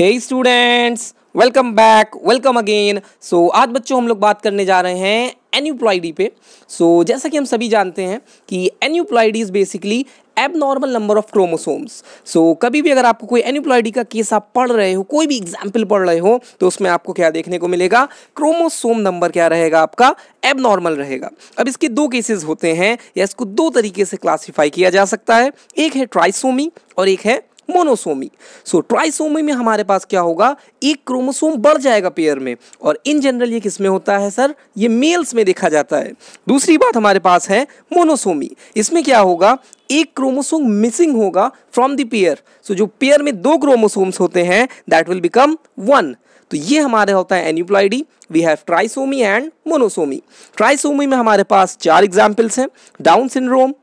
हे students welcome back welcome again so आज बच्चों हम लोग बात करने जा रहे हैं एन्यूप्लॉइडी पे सो so, जैसा कि हम सभी जानते हैं कि aneuploidy is basically abnormal number of chromosomes so कभी भी अगर आपको कोई एन्यूप्लॉइडी का केस आप पढ़ रहे हो कोई भी एग्जाम्पल पढ़ रहे हो तो उसमें आपको क्या देखने को मिलेगा क्रोमोसोम नंबर क्या रहेगा आपका एबनॉर्मल रहेगा अब इसके दो केसेस होते हैं या इसको दो तरीके से क्लासीफाई किया जा सकता है एक है ट्राइसोमी और एक है मोनोसोमी सो ट्राइसोमी में हमारे पास क्या होगा एक क्रोमोसोम बढ़ जाएगा पेयर में और इन जनरल ये किस में होता है सर ये मेल्स में देखा जाता है दूसरी बात हमारे पास है मोनोसोमी इसमें क्या होगा एक क्रोमोसोम मिसिंग होगा फ्रॉम द पेयर सो जो पेयर में दो क्रोमोसोम्स होते हैं दैट विल बिकम वन तो ये हमारे होता है aneuploidy we have trisomy and monosomy trisomy में हमारे पास चार एग्जाम्पल्स हैं down syndrome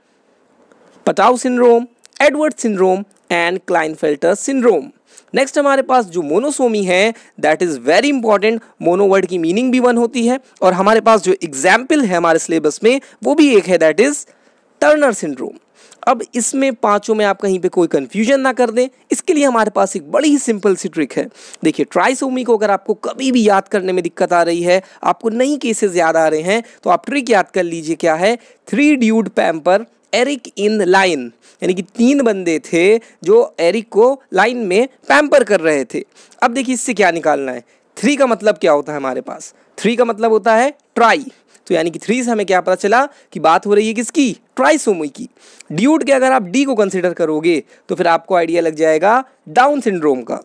Patau syndrome Edward syndrome and filter syndrome next हमारे पास जो मोनोसोमी है that is very important mono word की मीनिंग भी वन होती है और हमारे पास जो एग्जाम्पल है हमारे सिलेबस में वो भी एक है दैट इज़ टर्नर सिंड्रोम अब इसमें पांचों में आप कहीं पे कोई कंफ्यूजन ना कर दें इसके लिए हमारे पास एक बड़ी ही सिंपल सी ट्रिक है देखिए ट्राइसोमी को अगर आपको कभी भी याद करने में दिक्कत आ रही है आपको नई केसेस याद आ रहे हैं तो आप ट्रिक याद कर लीजिए क्या है three dude pamper Eric in line यानी कि तीन बंदे थे जो एरिक को लाइन में पैम्पर कर रहे थे अब देखिए इससे क्या निकालना है थ्री का मतलब क्या होता है हमारे पास थ्री का मतलब होता है ट्राई तो यानी कि थ्री से हमें क्या पता चला कि बात हो रही है किसकी ट्राइसोमी की ड्यूट के अगर आप डी को कंसिडर करोगे तो फिर आपको आइडिया लग जाएगा डाउन सिंड्रोम का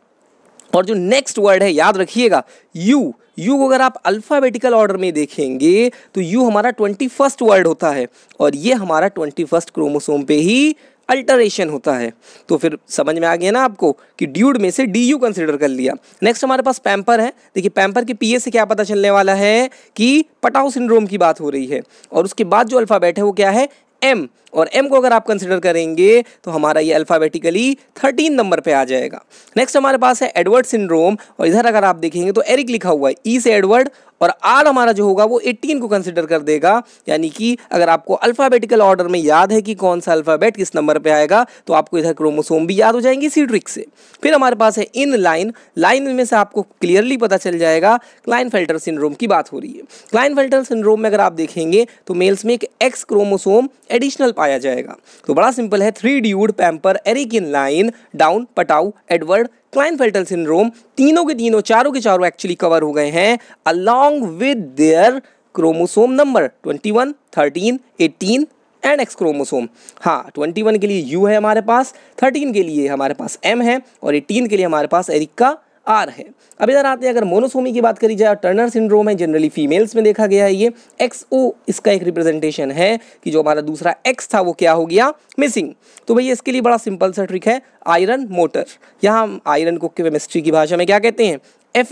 और जो नेक्स्ट वर्ड है याद रखिएगा यू यू को अगर आप अल्फ़ाबेटिकल ऑर्डर में देखेंगे तो यू हमारा ट्वेंटी फर्स्ट वर्ड होता है और ये हमारा ट्वेंटी फर्स्ट क्रोमोसोम पे ही अल्टरेशन होता है तो फिर समझ में आ गया ना आपको कि ड्यूड में से डी यू कंसिडर कर लिया नेक्स्ट हमारे पास पैम्पर है देखिए पैम्पर के पीए से क्या पता चलने वाला है कि पटाऊ सिंड्रोम की बात हो रही है और उसके बाद जो अल्फ़ाबेट है वो क्या है एम और एम को अगर आप कंसिडर करेंगे तो हमारा ये अल्फ़ाबेटिकली थर्टीन नंबर पे आ जाएगा नेक्स्ट हमारे पास है एडवर्ड सिंड्रोम और इधर अगर आप देखेंगे तो एरिक लिखा हुआ है ई e से एडवर्ड और आर हमारा जो होगा वो 18 को कंसिडर कर देगा यानी कि अगर आपको अल्फ़ाबेटिकल ऑर्डर में याद है कि कौन सा अल्फ़ाबेट किस नंबर पर आएगा तो आपको इधर क्रोमोसोम भी याद हो जाएंगे इसी ट्रिक से फिर हमारे पास है इन लाइन लाइन में से आपको क्लियरली पता चल जाएगा क्लाइन फिल्टर सिंड्रोम की बात हो रही है क्लाइन फिल्टर सिंड्रोम में अगर आप देखेंगे तो मेल्स में एक एक्स क्रोमोसोम एडिशनल पाया जाएगा तो बड़ा सिंपल है three dude pamper Eric in line down Patau Edward Kline Klinefelter syndrome तीनों के तीनों चारों के चारों एक्चुअली कवर हो गए हैं along with their chromosome number 21, 13, 18 and X chromosome हाँ 21 के लिए यू है हमारे पास 13 के लिए हमारे पास एम है और 18 के लिए हमारे पास एरिका आर है अब इधर आते हैं अगर मोनोसोमी की बात करी जाए टर्नर सिंड्रोम है जनरली फीमेल्स में देखा गया है ये एक्स ओ इसका एक रिप्रेजेंटेशन है कि जो हमारा दूसरा एक्स था वो क्या हो गया मिसिंग तो भैया इसके लिए बड़ा सिंपल सा ट्रिक है आयरन मोटर यहाँ आयरन को केमिस्ट्री की भाषा में क्या कहते हैं एफ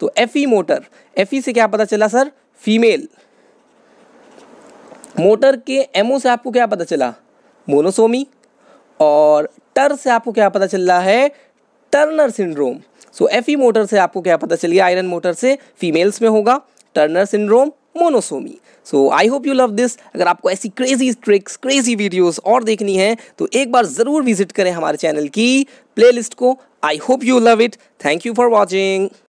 तो एफ मोटर एफ से क्या पता चला सर फीमेल मोटर के एमओ से आपको क्या पता चला मोनोसोमी और टर से आपको क्या पता चल रहा है Turner syndrome so F motor से आपको क्या पता चल गया आयरन मोटर से फीमेल्स में होगा Turner syndrome monosomy so I hope you love this अगर आपको ऐसी क्रेजी ट्रिक्स क्रेजी वीडियोस और देखनी है तो एक बार ज़रूर विजिट करें हमारे चैनल की प्लेलिस्ट को I hope you love it thank you for watching